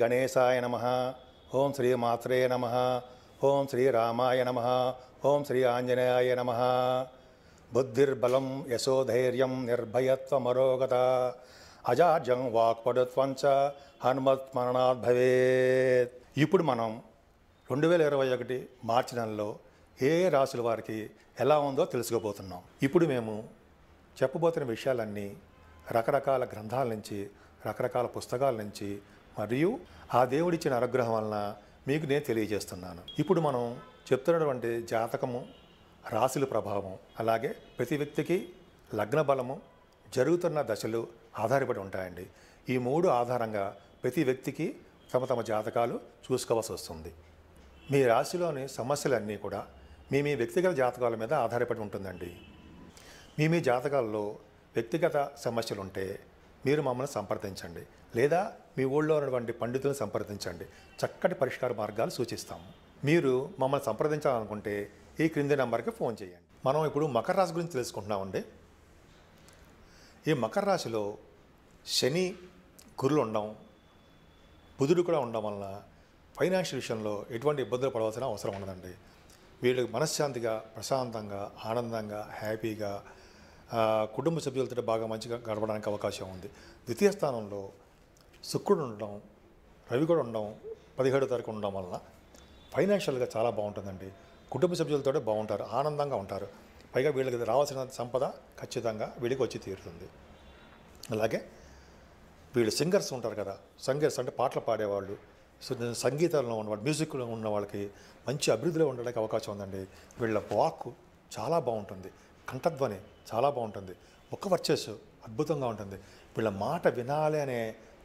గణేశాయ నమ ఓం శ్రీ మాత్రే నమ ఓం శ్రీ రామాయ నమ ఓం శ్రీ ఆంజనేయాయ నమ బుద్ధిర్బలం యశోధైర్యం నిర్భయత్వమరోగత అజార్జం వాక్పడుత్వం చ హనుమత్మరణాత్ భవేత్ ఇప్పుడు మనం రెండు వేల ఇరవై ఒకటి మార్చి నెలలో ఏ ఏ రాశుల వారికి ఎలా ఉందో తెలుసుకోబోతున్నాం ఇప్పుడు మేము చెప్పబోతున్న విషయాలన్నీ రకరకాల గ్రంథాల నుంచి రకరకాల పుస్తకాల నుంచి మరియు ఆ దేవుడిచ్చిన అనుగ్రహం వలన మీకు నేను తెలియజేస్తున్నాను ఇప్పుడు మనం చెప్తున్నటువంటి జాతకము రాశుల ప్రభావం అలాగే ప్రతి వ్యక్తికి లగ్న బలము జరుగుతున్న దశలు ఆధారపడి ఉంటాయండి ఈ మూడు ఆధారంగా ప్రతి వ్యక్తికి తమ తమ జాతకాలు చూసుకోవాల్సి వస్తుంది మీ రాశిలోని సమస్యలన్నీ కూడా మీ మీ వ్యక్తిగత జాతకాల మీద ఆధారపడి ఉంటుందండి మీ మీ జాతకాల్లో వ్యక్తిగత సమస్యలుంటే మీరు మమ్మల్ని సంప్రదించండి లేదా మీ ఊళ్ళో ఉన్నటువంటి పండితులను సంప్రదించండి చక్కటి పరిష్కార మార్గాలు సూచిస్తాము మీరు మమ్మల్ని సంప్రదించాలనుకుంటే ఈ క్రింది నెంబర్కి ఫోన్ చేయండి మనం ఇప్పుడు మకర రాశి గురించి తెలుసుకుంటున్నామండి ఈ మకర రాశిలో శని గురులు ఉండడం బుధుడు కూడా ఉండడం వలన ఫైనాన్షియల్ విషయంలో ఎటువంటి ఇబ్బందులు పడవలసిన అవసరం ఉండదండి వీళ్ళకి మనశ్శాంతిగా ప్రశాంతంగా ఆనందంగా హ్యాపీగా కుటుంబ సభ్యులతో బాగా మంచిగా గడపడానికి అవకాశం ఉంది ద్వితీయ స్థానంలో శుక్రుడు ఉండడం రవి కూడా ఉండడం పదిహేడో తారీఖు ఉండడం వలన ఫైనాన్షియల్గా చాలా బాగుంటుందండి కుటుంబ సభ్యులతో బాగుంటారు ఆనందంగా ఉంటారు పైగా వీళ్ళకి రావాల్సిన సంపద ఖచ్చితంగా వీడికి వచ్చి తీరుతుంది అలాగే వీళ్ళు సింగర్స్ ఉంటారు కదా సింగర్స్ అంటే పాటలు పాడేవాళ్ళు సంగీతంలో ఉన్నవాళ్ళు మ్యూజిక్లో ఉన్న వాళ్ళకి మంచి అభివృద్ధిలో ఉండడానికి అవకాశం ఉందండి వీళ్ళ వాక్ చాలా బాగుంటుంది కంఠధ్వని చాలా బాగుంటుంది ఒక్క వర్చస్సు అద్భుతంగా ఉంటుంది వీళ్ళ మాట వినాలి అనే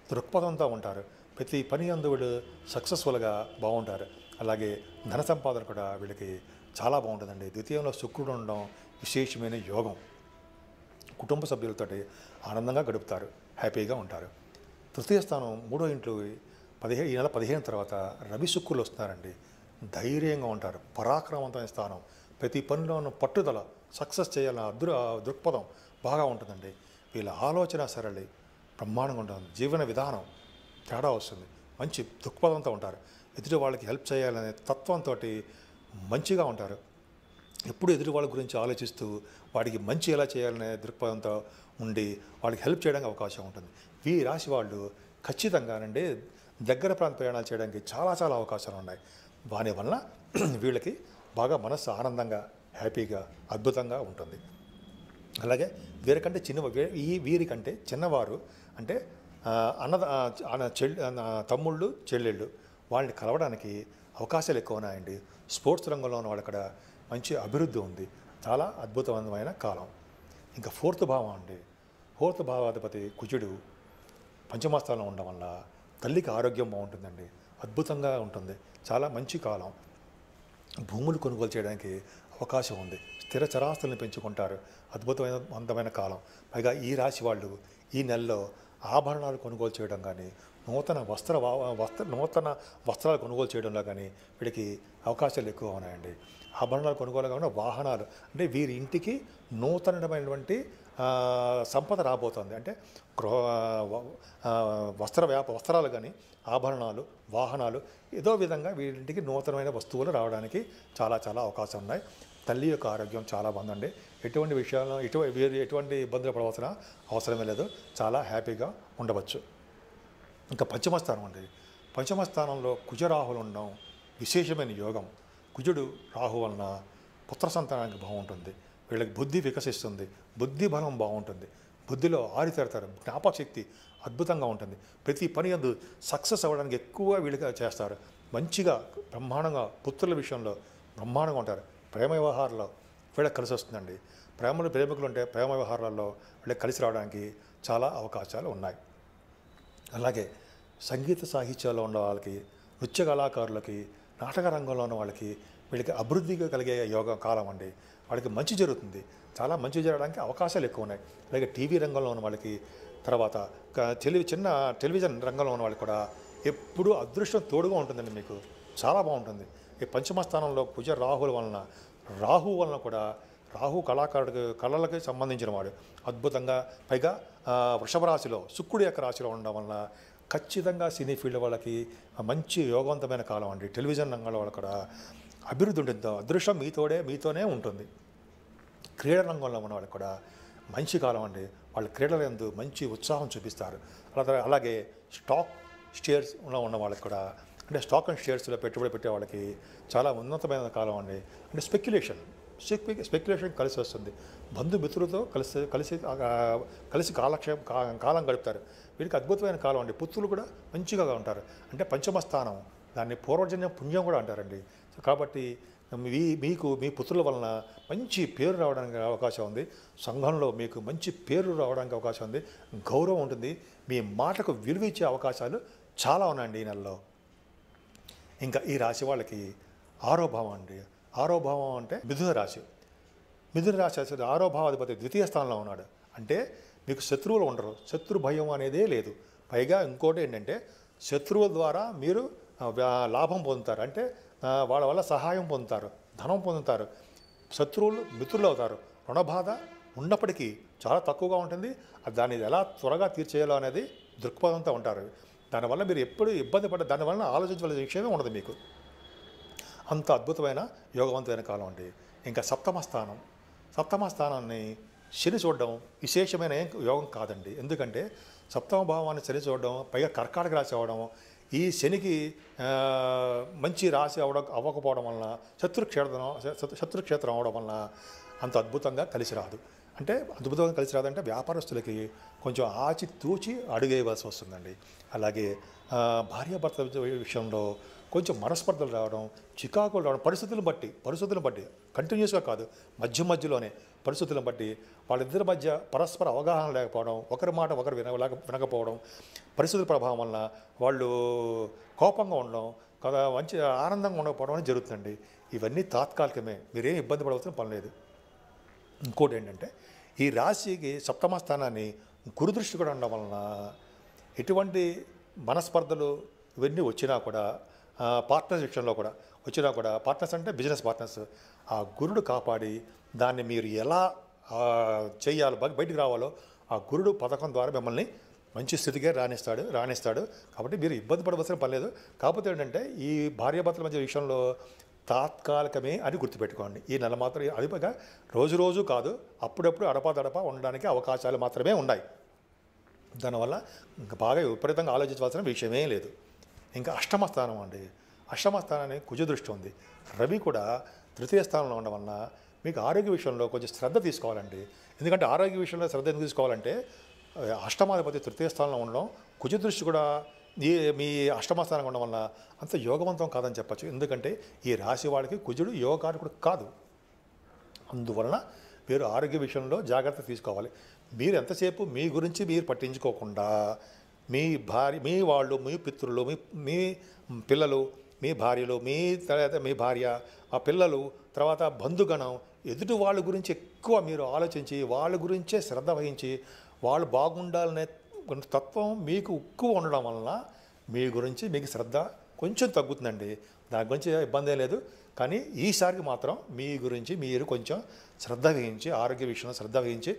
దృక్పథంతో ఉంటారు ప్రతి పని అందు వీళ్ళు సక్సెస్ఫుల్గా బాగుంటారు అలాగే ధన సంపాదన కూడా వీళ్ళకి చాలా బాగుంటుందండి ద్వితీయంలో శుక్రుడు ఉండడం విశేషమైన యోగం కుటుంబ సభ్యులతోటి ఆనందంగా గడుపుతారు హ్యాపీగా ఉంటారు తృతీయ స్థానం మూడో ఇంట్లో పదిహేను ఈ నెల పదిహేను తర్వాత రవి శుక్రులు వస్తున్నారండి ధైర్యంగా ఉంటారు పరాక్రమవంతమైన స్థానం ప్రతి పనిలోనూ పట్టుదల సక్సెస్ చేయాలన్న దృ దృక్పథం బాగా ఉంటుందండి వీళ్ళ ఆలోచన సరళి బ్రహ్మాండంగా ఉంటుంది జీవన విధానం తేడా వస్తుంది మంచి దృక్పథంతో ఉంటారు ఎదుటి వాళ్ళకి హెల్ప్ చేయాలనే తత్వంతో మంచిగా ఉంటారు ఎప్పుడు ఎదుటి వాళ్ళ గురించి ఆలోచిస్తూ వాడికి మంచి ఎలా చేయాలనే దృక్పథంతో ఉండి వాళ్ళకి హెల్ప్ చేయడానికి అవకాశం ఉంటుంది ఈ రాశి వాళ్ళు ఖచ్చితంగానండి దగ్గర ప్రాంత ప్రయాణాలు చేయడానికి చాలా చాలా అవకాశాలు ఉన్నాయి దానివల్ల వీళ్ళకి బాగా మనస్సు ఆనందంగా హ్యాపీగా అద్భుతంగా ఉంటుంది అలాగే వీరికంటే చిన్న ఈ వీరికంటే చిన్నవారు అంటే అన్నద చెల్లి తమ్ముళ్ళు చెల్లెళ్ళు వాళ్ళని కలవడానికి అవకాశాలు ఎక్కువ ఉన్నాయండి స్పోర్ట్స్ రంగంలో ఉన్న అక్కడ మంచి అభివృద్ధి ఉంది చాలా అద్భుతమైన కాలం ఇంకా ఫోర్త్ భావం అండి ఫోర్త్ భావాధిపతి కుజుడు పంచమాస్థానంలో ఉండడం వల్ల తల్లికి ఆరోగ్యం బాగుంటుందండి అద్భుతంగా ఉంటుంది చాలా మంచి కాలం భూములు కొనుగోలు చేయడానికి అవకాశం ఉంది స్థిర చరాస్తులను పెంచుకుంటారు అద్భుతమైన అందమైన కాలం పైగా ఈ రాశి వాళ్ళు ఈ నెలలో ఆభరణాలు కొనుగోలు చేయడం కానీ నూతన వస్త్ర వస్త్ర నూతన వస్త్రాలు కొనుగోలు చేయడంలో కానీ వీడికి అవకాశాలు ఎక్కువ ఉన్నాయండి ఆభరణాలు కొనుగోలు కాకుండా వాహనాలు అంటే వీరి ఇంటికి నూతనమైనటువంటి సంపద రాబోతోంది అంటే వస్త్ర వ్యాప వస్త్రాలు కానీ ఆభరణాలు వాహనాలు ఏదో విధంగా వీటికి నూతనమైన వస్తువులు రావడానికి చాలా చాలా అవకాశం ఉన్నాయి తల్లి యొక్క ఆరోగ్యం చాలా బాగుందండి ఎటువంటి విషయాలను ఎటువంటి వీరు ఎటువంటి ఇబ్బందులు పడవలసిన అవసరమే లేదు చాలా హ్యాపీగా ఉండవచ్చు ఇంకా పంచమస్థానం అండి పంచమ స్థానంలో కుజరాహులు ఉండడం విశేషమైన యోగం కుజుడు రాహు వలన పుత్ర సంతానానికి బాగుంటుంది వీళ్ళకి బుద్ధి వికసిస్తుంది బుద్ధి బలం బాగుంటుంది బుద్ధిలో ఆరితేరతారు జ్ఞాపకశక్తి అద్భుతంగా ఉంటుంది ప్రతి పని అందు సక్సెస్ అవ్వడానికి ఎక్కువ వీలుగా చేస్తారు మంచిగా బ్రహ్మాండంగా పుత్రుల విషయంలో బ్రహ్మాండంగా ఉంటారు ప్రేమ వ్యవహారాల్లో వీళ్ళకి కలిసి వస్తుందండి ప్రేమలు ప్రేమికులు ఉంటే ప్రేమ వ్యవహారాల్లో వీళ్ళకి కలిసి రావడానికి చాలా అవకాశాలు ఉన్నాయి అలాగే సంగీత సాహిత్యాల్లో ఉన్న వాళ్ళకి నృత్య కళాకారులకి నాటక రంగంలో ఉన్న వాళ్ళకి వీళ్ళకి అభివృద్ధిగా కలిగే యోగ కాలం అండి వాళ్ళకి మంచి జరుగుతుంది చాలా మంచి జరగడానికి అవకాశాలు ఎక్కువ ఉన్నాయి అలాగే టీవీ రంగంలో ఉన్న వాళ్ళకి తర్వాత టెలివి చిన్న టెలివిజన్ రంగంలో ఉన్న వాళ్ళకి కూడా ఎప్పుడూ అదృష్టం తోడుగా ఉంటుందండి మీకు చాలా బాగుంటుంది ఈ పంచమ స్థానంలో కుజ రాహుల వలన రాహు వలన కూడా రాహు కళాకారుడికి కళలకి సంబంధించిన వాడు అద్భుతంగా పైగా వృషభ రాశిలో శుక్కుడు యొక్క రాశిలో ఉండడం వలన ఖచ్చితంగా సినీ ఫీల్డ్ వాళ్ళకి మంచి యోగవంతమైన కాలం అండి టెలివిజన్ రంగంలో వాళ్ళు కూడా అభివృద్ధి ఉంటుంది అదృష్టం మీతోడే మీతోనే ఉంటుంది క్రీడారంగంలో రంగంలో ఉన్న వాళ్ళకి కూడా మంచి కాలం అండి వాళ్ళు క్రీడల ఎందు మంచి ఉత్సాహం చూపిస్తారు అలా అలాగే స్టాక్ షేర్స్ ఉన్న వాళ్ళకి కూడా అంటే స్టాక్ అండ్ షేర్స్లో పెట్టుబడి పెట్టే వాళ్ళకి చాలా ఉన్నతమైన కాలం అండి అంటే స్పెక్యులేషన్ స్పెక్యులేషన్ కలిసి వస్తుంది బంధుమిత్రులతో కలిసి కలిసి కలిసి కాలక్షేపం కాలం గడుపుతారు వీరికి అద్భుతమైన కాలం అండి పుత్రులు కూడా మంచిగా ఉంటారు అంటే పంచమ స్థానం దాన్ని పూర్వజన్యం పుణ్యం కూడా అంటారండి కాబట్టి మీ మీకు మీ పుత్రుల వలన మంచి పేరు రావడానికి అవకాశం ఉంది సంఘంలో మీకు మంచి పేరు రావడానికి అవకాశం ఉంది గౌరవం ఉంటుంది మీ మాటకు విలువ ఇచ్చే అవకాశాలు చాలా ఉన్నాయండి ఈ నెలలో ఇంకా ఈ రాశి వాళ్ళకి ఆరో భావం అండి ఆరో భావం అంటే మిథున రాశి మిథున రాశి ఆరో ఆరోభావాధిపతి ద్వితీయ స్థానంలో ఉన్నాడు అంటే మీకు శత్రువులు ఉండరు శత్రు భయం అనేదే లేదు పైగా ఇంకోటి ఏంటంటే శత్రువుల ద్వారా మీరు లాభం పొందుతారు అంటే వాళ్ళ వల్ల సహాయం పొందుతారు ధనం పొందుతారు శత్రువులు మిత్రులు అవుతారు బాధ ఉన్నప్పటికీ చాలా తక్కువగా ఉంటుంది దాన్ని ఎలా త్వరగా తీర్చేయాలో అనేది దృక్పథంతో ఉంటారు దానివల్ల మీరు ఎప్పుడు ఇబ్బంది పడే దానివల్ల ఆలోచించవలసిన విషయమే ఉండదు మీకు అంత అద్భుతమైన యోగవంతమైన కాలం అండి ఇంకా సప్తమ స్థానం సప్తమ స్థానాన్ని శని చూడడం విశేషమైన యోగం కాదండి ఎందుకంటే సప్తమ భావాన్ని శని చూడడం పైగా కర్కాటక రాసి అవ్వడం ఈ శనికి మంచి రాశి అవ్వడం అవ్వకపోవడం వలన శత్రుక్షేత్రం శత్రుక్షేత్రం అవడం వలన అంత అద్భుతంగా కలిసి రాదు అంటే అద్భుతంగా కలిసి రాదంటే వ్యాపారస్తులకి కొంచెం ఆచి తూచి అడుగేయవలసి వస్తుందండి అలాగే భార్యాభర్త విషయంలో కొంచెం మనస్పర్ధలు రావడం చికాకులు రావడం పరిస్థితులను బట్టి పరిస్థితులను బట్టి కంటిన్యూస్గా కాదు మధ్య మధ్యలోనే పరిస్థితులను బట్టి వాళ్ళిద్దరి మధ్య పరస్పర అవగాహన లేకపోవడం ఒకరి మాట ఒకరు వినలేక వినకపోవడం పరిస్థితుల ప్రభావం వలన వాళ్ళు కోపంగా ఉండడం కదా మంచి ఆనందంగా ఉండకపోవడం అనేది జరుగుతుందండి ఇవన్నీ తాత్కాలికమే మీరేం ఇబ్బంది పడవలసిన పని లేదు ఇంకోటి ఏంటంటే ఈ రాశికి సప్తమ స్థానాన్ని గురుదృష్టి కూడా ఉండడం వలన ఎటువంటి మనస్పర్ధలు ఇవన్నీ వచ్చినా కూడా పార్ట్నర్స్ విషయంలో కూడా వచ్చినా కూడా పార్ట్నర్స్ అంటే బిజినెస్ పార్ట్నర్స్ ఆ గురుడు కాపాడి దాన్ని మీరు ఎలా చేయాలో బయటికి రావాలో ఆ గురుడు పథకం ద్వారా మిమ్మల్ని మంచి స్థితిగా రాణిస్తాడు రాణిస్తాడు కాబట్టి మీరు ఇబ్బంది పడవలసిన పర్లేదు కాకపోతే ఏంటంటే ఈ భార్యాభర్తల మధ్య విషయంలో తాత్కాలికమే అని గుర్తుపెట్టుకోండి ఈ నెల మాత్రం అదిపగా రోజు రోజు కాదు అప్పుడప్పుడు అడపాదడపా ఉండడానికి అవకాశాలు మాత్రమే ఉన్నాయి దానివల్ల బాగా విపరీతంగా ఆలోచించవలసిన విషయమే లేదు ఇంకా అష్టమ స్థానం అండి అష్టమ స్థానానికి కుజదృష్టి ఉంది రవి కూడా తృతీయ స్థానంలో ఉండడం వలన మీకు ఆరోగ్య విషయంలో కొంచెం శ్రద్ధ తీసుకోవాలండి ఎందుకంటే ఆరోగ్య విషయంలో శ్రద్ధ ఎందుకు తీసుకోవాలంటే అష్టమాధిపతి తృతీయ స్థానంలో ఉండడం కుజదృష్టి కూడా ఈ మీ అష్టమ స్థానం ఉండడం వల్ల అంత యోగవంతం కాదని చెప్పచ్చు ఎందుకంటే ఈ రాశి వాడికి కుజుడు యోగకారకుడు కాదు అందువలన మీరు ఆరోగ్య విషయంలో జాగ్రత్త తీసుకోవాలి మీరు ఎంతసేపు మీ గురించి మీరు పట్టించుకోకుండా మీ భార్య మీ వాళ్ళు మీ పితృలు మీ మీ పిల్లలు మీ భార్యలు మీ తర్వాత మీ భార్య ఆ పిల్లలు తర్వాత బంధుగణం ఎదుటి వాళ్ళ గురించి ఎక్కువ మీరు ఆలోచించి వాళ్ళ గురించే శ్రద్ధ వహించి వాళ్ళు బాగుండాలనే తత్వం మీకు ఎక్కువ ఉండడం వలన మీ గురించి మీకు శ్రద్ధ కొంచెం తగ్గుతుందండి దాని గురించి ఇబ్బంది లేదు కానీ ఈసారికి మాత్రం మీ గురించి మీరు కొంచెం శ్రద్ధ వహించి ఆరోగ్య విషయంలో శ్రద్ధ వహించి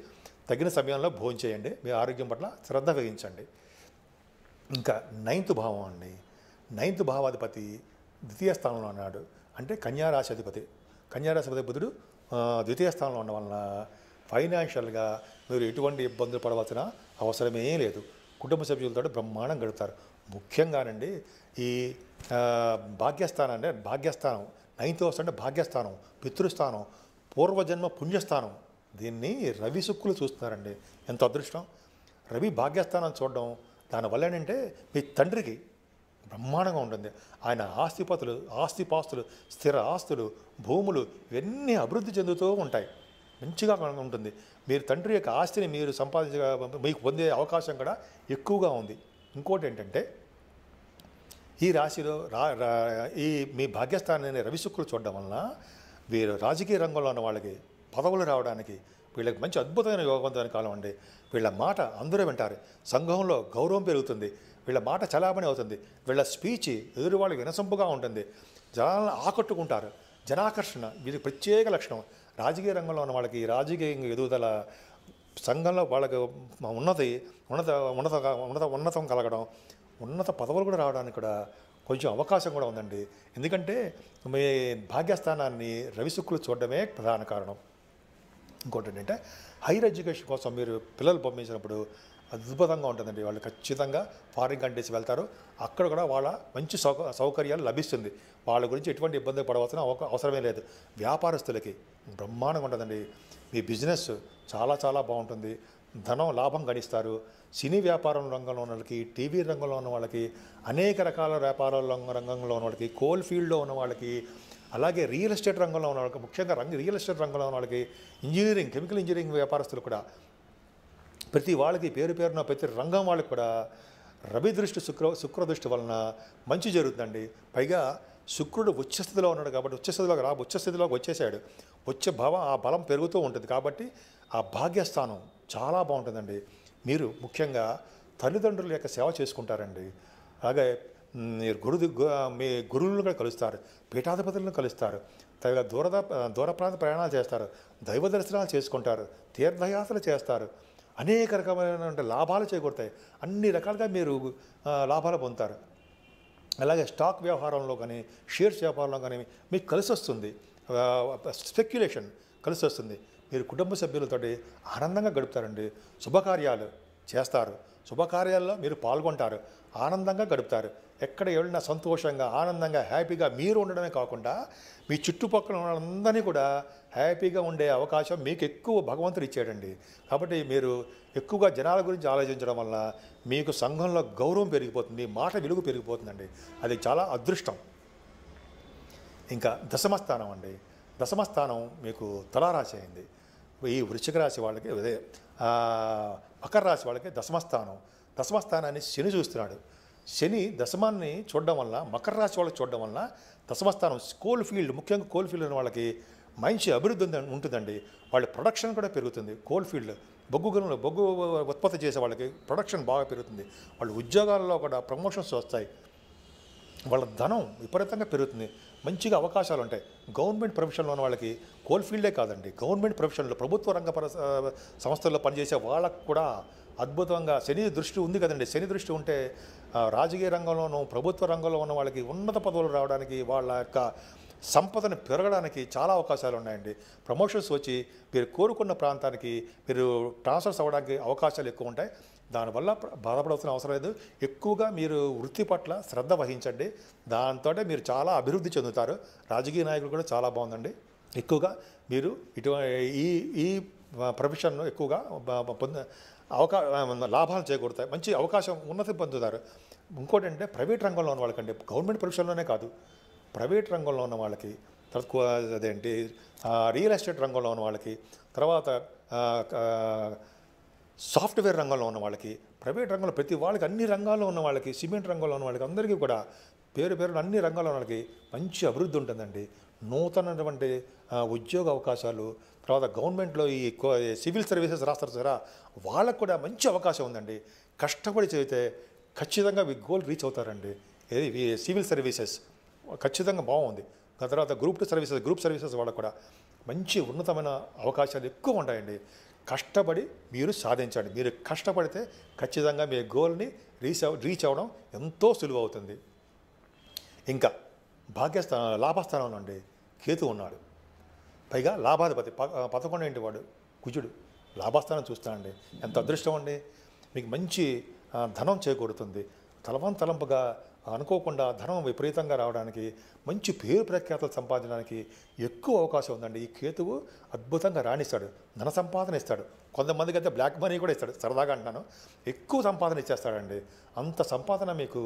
తగిన సమయంలో భోజనం చేయండి మీ ఆరోగ్యం పట్ల శ్రద్ధ వహించండి ఇంకా నైన్త్ భావం అండి నైన్త్ భావాధిపతి ద్వితీయ స్థానంలో ఉన్నాడు అంటే కన్యారాశి కన్యారాశిపతి బుధుడు ద్వితీయ స్థానంలో ఉండడం వలన ఫైనాన్షియల్గా మీరు ఎటువంటి ఇబ్బందులు పడవలసిన అవసరమే లేదు కుటుంబ సభ్యులతో బ్రహ్మాండం గడుపుతారు ముఖ్యంగానండి ఈ భాగ్యస్థానం అంటే భాగ్యస్థానం నైన్త్ హౌస్ అంటే భాగ్యస్థానం పితృస్థానం పూర్వజన్మ పుణ్యస్థానం దీన్ని రవి సుక్కులు చూస్తున్నారండి ఎంత అదృష్టం రవి భాగ్యస్థానం చూడడం దానివల్ల ఏంటంటే మీ తండ్రికి బ్రహ్మాండంగా ఉంటుంది ఆయన ఆస్తిపతులు ఆస్తిపాస్తులు స్థిర ఆస్తులు భూములు ఇవన్నీ అభివృద్ధి చెందుతూ ఉంటాయి మంచిగా ఉంటుంది మీరు తండ్రి యొక్క ఆస్తిని మీరు సంపాదించ మీకు పొందే అవకాశం కూడా ఎక్కువగా ఉంది ఇంకోటి ఏంటంటే ఈ రాశిలో రా ఈ మీ భాగ్యస్థానాన్ని రవిశుక్రుడు చూడడం వలన వీరు రాజకీయ రంగంలో ఉన్న వాళ్ళకి పదవులు రావడానికి వీళ్ళకి మంచి అద్భుతమైన యోగవంతమైన కాలం అండి వీళ్ళ మాట అందరూ వింటారు సంఘంలో గౌరవం పెరుగుతుంది వీళ్ళ మాట చలామణి అవుతుంది వీళ్ళ స్పీచ్ ఎదురు వాళ్ళకి వినసొంపుగా ఉంటుంది జనాలను ఆకట్టుకుంటారు జనాకర్షణ వీరి ప్రత్యేక లక్షణం రాజకీయ రంగంలో ఉన్న వాళ్ళకి రాజకీయంగా ఎదుగుదల సంఘంలో వాళ్ళకి ఉన్నది ఉన్నత ఉన్నత ఉన్నత ఉన్నతం కలగడం ఉన్నత పదవులు కూడా రావడానికి కూడా కొంచెం అవకాశం కూడా ఉందండి ఎందుకంటే మీ భాగ్యస్థానాన్ని రవిశుక్కులు చూడడమే ప్రధాన కారణం ఇంకోటి ఏంటంటే హైయర్ ఎడ్యుకేషన్ కోసం మీరు పిల్లలు పంపించినప్పుడు అద్భుతంగా ఉంటుందండి వాళ్ళు ఖచ్చితంగా ఫారిన్ కంట్రీస్ వెళ్తారు అక్కడ కూడా వాళ్ళ మంచి సౌక సౌకర్యాలు లభిస్తుంది వాళ్ళ గురించి ఎటువంటి ఇబ్బంది పడవలసిన అవసరమే లేదు వ్యాపారస్తులకి బ్రహ్మాండంగా ఉంటుందండి మీ బిజినెస్ చాలా చాలా బాగుంటుంది ధనం లాభం గడిస్తారు సినీ వ్యాపారం రంగంలో ఉన్న వాళ్ళకి టీవీ రంగంలో ఉన్న వాళ్ళకి అనేక రకాల వ్యాపారాల రంగంలో ఉన్న వాళ్ళకి కోల్ ఫీల్డ్లో ఉన్న వాళ్ళకి అలాగే రియల్ ఎస్టేట్ రంగంలో ఉన్న వాళ్ళకి ముఖ్యంగా రంగ రియల్ ఎస్టేట్ రంగంలో ఉన్న వాళ్ళకి ఇంజనీరింగ్ కెమికల్ ఇంజనీరింగ్ వ్యాపారస్తులు కూడా ప్రతి వాళ్ళకి పేరు పేరున ప్రతి రంగం వాళ్ళకి కూడా రవి దృష్టి శుక్ర శుక్ర దృష్టి వలన మంచి జరుగుతుందండి పైగా శుక్రుడు ఉచ్చస్థితిలో ఉన్నాడు కాబట్టి ఉచ్చస్థితిలోకి రా ఉచ్చస్థితిలోకి వచ్చేసాడు వచ్చే భావం ఆ బలం పెరుగుతూ ఉంటుంది కాబట్టి ఆ భాగ్యస్థానం చాలా బాగుంటుందండి మీరు ముఖ్యంగా తల్లిదండ్రుల యొక్క సేవ చేసుకుంటారండి అలాగే మీరు గురు మీ గురువులను కూడా కలుస్తారు పీఠాధిపతులను కలుస్తారు తగిన దూర దూర ప్రాంత ప్రయాణాలు చేస్తారు దైవ దర్శనాలు చేసుకుంటారు తీర్థయాత్రలు చేస్తారు అనేక రకమైన లాభాలు చేకూడతాయి అన్ని రకాలుగా మీరు లాభాలు పొందుతారు అలాగే స్టాక్ వ్యవహారంలో కానీ షేర్స్ వ్యాపారంలో కానీ మీకు కలిసి వస్తుంది స్పెక్యులేషన్ కలిసి వస్తుంది మీరు కుటుంబ సభ్యులతోటి ఆనందంగా గడుపుతారండి శుభకార్యాలు చేస్తారు శుభకార్యాల్లో మీరు పాల్గొంటారు ఆనందంగా గడుపుతారు ఎక్కడ వెళ్ళినా సంతోషంగా ఆనందంగా హ్యాపీగా మీరు ఉండడమే కాకుండా మీ చుట్టుపక్కల వాళ్ళందరినీ కూడా హ్యాపీగా ఉండే అవకాశం మీకు ఎక్కువ భగవంతుడు ఇచ్చాడండి కాబట్టి మీరు ఎక్కువగా జనాల గురించి ఆలోచించడం వల్ల మీకు సంఘంలో గౌరవం పెరిగిపోతుంది మాట విలువ పెరిగిపోతుందండి అది చాలా అదృష్టం ఇంకా దశమస్థానం అండి దశమస్థానం మీకు తులారాశి అయింది ఈ వృశ్చిక రాశి వాళ్ళకి అదే మకర రాశి వాళ్ళకి దశమస్థానం దశమస్థానాన్ని శని చూస్తున్నాడు శని దశమాన్ని చూడడం వల్ల మకర రాశి వాళ్ళకి చూడడం వల్ల దశమస్థానం కోల్ ఫీల్డ్ ముఖ్యంగా కోల్ ఫీల్డ్ ఉన్న వాళ్ళకి మంచి అభివృద్ధి ఉంటుందండి వాళ్ళ ప్రొడక్షన్ కూడా పెరుగుతుంది కోల్ ఫీల్డ్ బొగ్గు గనులు బొగ్గు ఉత్పత్తి చేసే వాళ్ళకి ప్రొడక్షన్ బాగా పెరుగుతుంది వాళ్ళు ఉద్యోగాల్లో కూడా ప్రమోషన్స్ వస్తాయి వాళ్ళ ధనం విపరీతంగా పెరుగుతుంది మంచిగా అవకాశాలు ఉంటాయి గవర్నమెంట్ ప్రొఫెషన్లో ఉన్న వాళ్ళకి ఫీల్డే కాదండి గవర్నమెంట్ ప్రొఫెషన్లో ప్రభుత్వ రంగ సంస్థల్లో పనిచేసే వాళ్ళకు కూడా అద్భుతంగా శని దృష్టి ఉంది కదండి శని దృష్టి ఉంటే రాజకీయ రంగంలోనూ ప్రభుత్వ రంగంలో ఉన్న వాళ్ళకి ఉన్నత పదవులు రావడానికి వాళ్ళ యొక్క సంపదను పెరగడానికి చాలా అవకాశాలు ఉన్నాయండి ప్రమోషన్స్ వచ్చి మీరు కోరుకున్న ప్రాంతానికి మీరు ట్రాన్స్ఫర్స్ అవ్వడానికి అవకాశాలు ఎక్కువ ఉంటాయి దానివల్ల బాధపడాల్సిన అవసరం లేదు ఎక్కువగా మీరు వృత్తి పట్ల శ్రద్ధ వహించండి దాంతో మీరు చాలా అభివృద్ధి చెందుతారు రాజకీయ నాయకులు కూడా చాలా బాగుందండి ఎక్కువగా మీరు ఇటు ఈ ఈ ప్రొఫెషన్ను ఎక్కువగా పొంద అవకా లాభాలు చేకూరుతాయి మంచి అవకాశం ఉన్నతి పొందుతారు ఇంకోటి అంటే ప్రైవేట్ రంగంలో ఉన్న వాళ్ళకండి గవర్నమెంట్ ప్రొఫెషన్లోనే కాదు ప్రైవేట్ రంగంలో ఉన్న వాళ్ళకి తర్వాత అదేంటి రియల్ ఎస్టేట్ రంగంలో ఉన్న వాళ్ళకి తర్వాత సాఫ్ట్వేర్ రంగంలో ఉన్న వాళ్ళకి ప్రైవేట్ రంగంలో ప్రతి వాళ్ళకి అన్ని రంగాల్లో ఉన్న వాళ్ళకి సిమెంట్ రంగంలో ఉన్న వాళ్ళకి అందరికీ కూడా పేరు పేరు అన్ని రంగాల్లో ఉన్న వాళ్ళకి మంచి అభివృద్ధి ఉంటుందండి నూతనటువంటి ఉద్యోగ అవకాశాలు తర్వాత గవర్నమెంట్లో ఈ సివిల్ సర్వీసెస్ రాస్తారు సరా వాళ్ళకు కూడా మంచి అవకాశం ఉందండి కష్టపడి చదివితే ఖచ్చితంగా మీ గోల్ రీచ్ అవుతారండి ఏది సివిల్ సర్వీసెస్ ఖచ్చితంగా బాగుంది తర్వాత గ్రూప్ సర్వీసెస్ గ్రూప్ సర్వీసెస్ వాళ్ళకు కూడా మంచి ఉన్నతమైన అవకాశాలు ఎక్కువ ఉంటాయండి కష్టపడి మీరు సాధించండి మీరు కష్టపడితే ఖచ్చితంగా మీ గోల్ని రీచ్ అవ రీచ్ అవ్వడం ఎంతో సులువు అవుతుంది ఇంకా భాగ్యస్థానం లాభస్థానం నుండి కేతు ఉన్నాడు పైగా లాభాధిపతి పదకొండు ఇంటి వాడు కుజుడు లాభస్థానం చూస్తానండి ఎంత అదృష్టం అండి మీకు మంచి ధనం చేకూరుతుంది తలవం తలంపుగా అనుకోకుండా ధనం విపరీతంగా రావడానికి మంచి పేరు ప్రఖ్యాతలు సంపాదించడానికి ఎక్కువ అవకాశం ఉందండి ఈ కేతువు అద్భుతంగా రాణిస్తాడు ధన సంపాదన ఇస్తాడు కొంతమందికి అయితే బ్లాక్ మనీ కూడా ఇస్తాడు సరదాగా అంటాను ఎక్కువ సంపాదన ఇచ్చేస్తాడండి అంత సంపాదన మీకు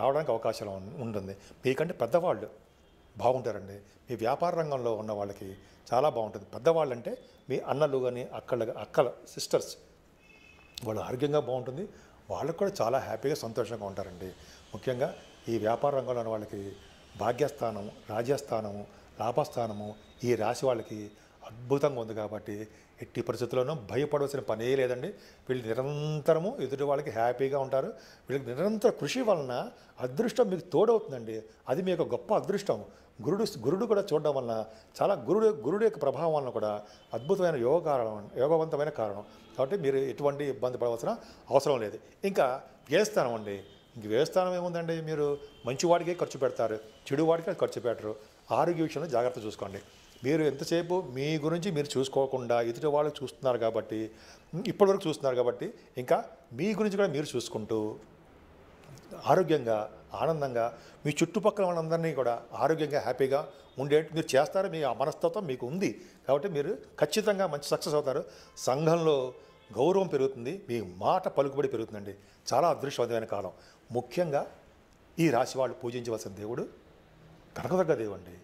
రావడానికి అవకాశం ఉంటుంది మీకంటే పెద్దవాళ్ళు బాగుంటారండి మీ వ్యాపార రంగంలో ఉన్న వాళ్ళకి చాలా బాగుంటుంది పెద్దవాళ్ళు అంటే మీ అన్నలు కానీ అక్కళ్ళ అక్కల సిస్టర్స్ వాళ్ళు ఆరోగ్యంగా బాగుంటుంది వాళ్ళకు కూడా చాలా హ్యాపీగా సంతోషంగా ఉంటారండి ముఖ్యంగా ఈ వ్యాపార రంగంలోని వాళ్ళకి భాగ్యస్థానము రాజ్యస్థానము లాభస్థానము ఈ రాశి వాళ్ళకి అద్భుతంగా ఉంది కాబట్టి ఎట్టి పరిస్థితుల్లోనూ భయపడవలసిన పనే లేదండి వీళ్ళు నిరంతరము ఎదుటి వాళ్ళకి హ్యాపీగా ఉంటారు వీళ్ళకి నిరంతర కృషి వలన అదృష్టం మీకు తోడవుతుందండి అది మీ యొక్క గొప్ప అదృష్టం గురుడు గురుడు కూడా చూడడం వలన చాలా గురుడు గురుడు యొక్క ప్రభావం వలన కూడా అద్భుతమైన యోగ కారణం యోగవంతమైన కారణం కాబట్టి మీరు ఎటువంటి ఇబ్బంది పడవలసిన అవసరం లేదు ఇంకా వ్యయస్థానం అండి ఇంక వ్యవస్థానం ఏముందండి మీరు మంచివాడికే ఖర్చు పెడతారు చెడు వాడికే ఖర్చు పెట్టరు ఆరోగ్య విషయంలో జాగ్రత్త చూసుకోండి మీరు ఎంతసేపు మీ గురించి మీరు చూసుకోకుండా ఎదుటి వాళ్ళు చూస్తున్నారు కాబట్టి ఇప్పటివరకు చూస్తున్నారు కాబట్టి ఇంకా మీ గురించి కూడా మీరు చూసుకుంటూ ఆరోగ్యంగా ఆనందంగా మీ చుట్టుపక్కల వాళ్ళందరినీ కూడా ఆరోగ్యంగా హ్యాపీగా ఉండే మీరు చేస్తారు మీ ఆ మనస్తత్వం మీకు ఉంది కాబట్టి మీరు ఖచ్చితంగా మంచి సక్సెస్ అవుతారు సంఘంలో గౌరవం పెరుగుతుంది మీ మాట పలుకుబడి పెరుగుతుందండి చాలా అదృష్టవంతమైన కాలం ముఖ్యంగా ఈ రాశి వాళ్ళు పూజించవలసిన దేవుడు కనకదుర్గ దేవుడు అండి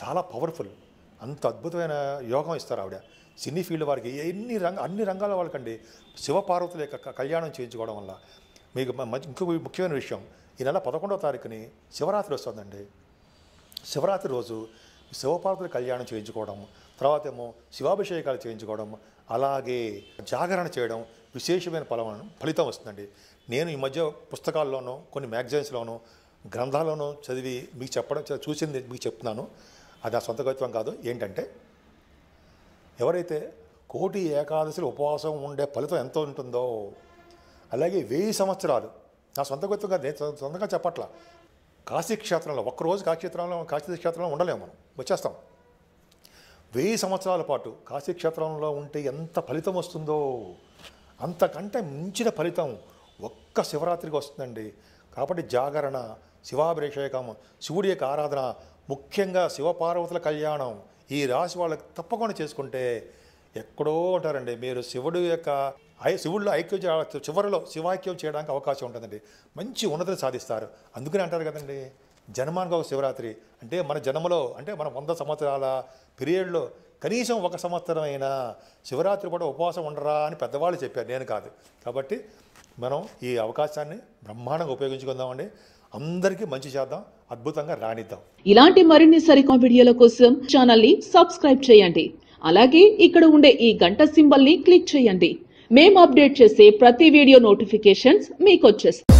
చాలా పవర్ఫుల్ అంత అద్భుతమైన యోగం ఇస్తారు ఆవిడ సినీ ఫీల్డ్ వారికి ఎన్ని రంగ అన్ని రంగాల వాళ్ళకండి శివపార్వతుల యొక్క కళ్యాణం చేయించుకోవడం వల్ల మీకు మంచి ముఖ్యమైన విషయం ఈ నెల పదకొండవ తారీఖుని శివరాత్రి వస్తుందండి శివరాత్రి రోజు శివపార్వతుల కళ్యాణం చేయించుకోవడం తర్వాత ఏమో శివాభిషేకాలు చేయించుకోవడం అలాగే జాగరణ చేయడం విశేషమైన ఫలం ఫలితం వస్తుందండి నేను ఈ మధ్య పుస్తకాల్లోనూ కొన్ని మ్యాగజైన్స్లోనూ గ్రంథాలలోనూ చదివి మీకు చెప్పడం చూసింది మీకు చెప్తున్నాను అది ఆ సొంతగత్వం కాదు ఏంటంటే ఎవరైతే కోటి ఏకాదశి ఉపవాసం ఉండే ఫలితం ఎంత ఉంటుందో అలాగే వెయ్యి సంవత్సరాలు నా సొంత నేను సొంతంగా చెప్పట్ల కాశీక్షేత్రంలో ఒక్కరోజు కాశీక్షేత్రంలో కాశీక్షేత్రంలో ఉండలేము మనం వచ్చేస్తాం వెయ్యి సంవత్సరాల పాటు కాశీక్షేత్రంలో ఉంటే ఎంత ఫలితం వస్తుందో అంతకంటే మించిన ఫలితం ఒక్క శివరాత్రికి వస్తుందండి కాబట్టి జాగరణ శివాభిషేకం శివుడి యొక్క ఆరాధన ముఖ్యంగా శివపార్వతుల కళ్యాణం ఈ రాశి వాళ్ళకి తప్పకుండా చేసుకుంటే ఎక్కడో ఉంటారండి మీరు శివుడు యొక్క ఐ శివుళ్ళు ఐక్యం చివరిలో శివాక్యం చేయడానికి అవకాశం ఉంటుందండి మంచి ఉన్నతిని సాధిస్తారు అందుకని అంటారు కదండి ఒక శివరాత్రి అంటే మన జన్మలో అంటే మన వంద సంవత్సరాల పీరియడ్లో కనీసం ఒక సంవత్సరం అయినా శివరాత్రి కూడా ఉపవాసం ఉండరా అని పెద్దవాళ్ళు చెప్పారు నేను కాదు కాబట్టి మనం ఈ అవకాశాన్ని బ్రహ్మాండంగా ఉపయోగించుకుందామండి అందరికీ మంచి చేద్దాం అద్భుతంగా రాణిద్దాం ఇలాంటి మరిన్ని సరికొ వీడియోల కోసం ఛానల్ ని సబ్స్క్రైబ్ చేయండి అలాగే ఇక్కడ ఉండే ఈ గంట సింబల్ ని క్లిక్ చేయండి మేము అప్డేట్ చేసే ప్రతి వీడియో నోటిఫికేషన్స్ మీకు వచ్చేస్తాయి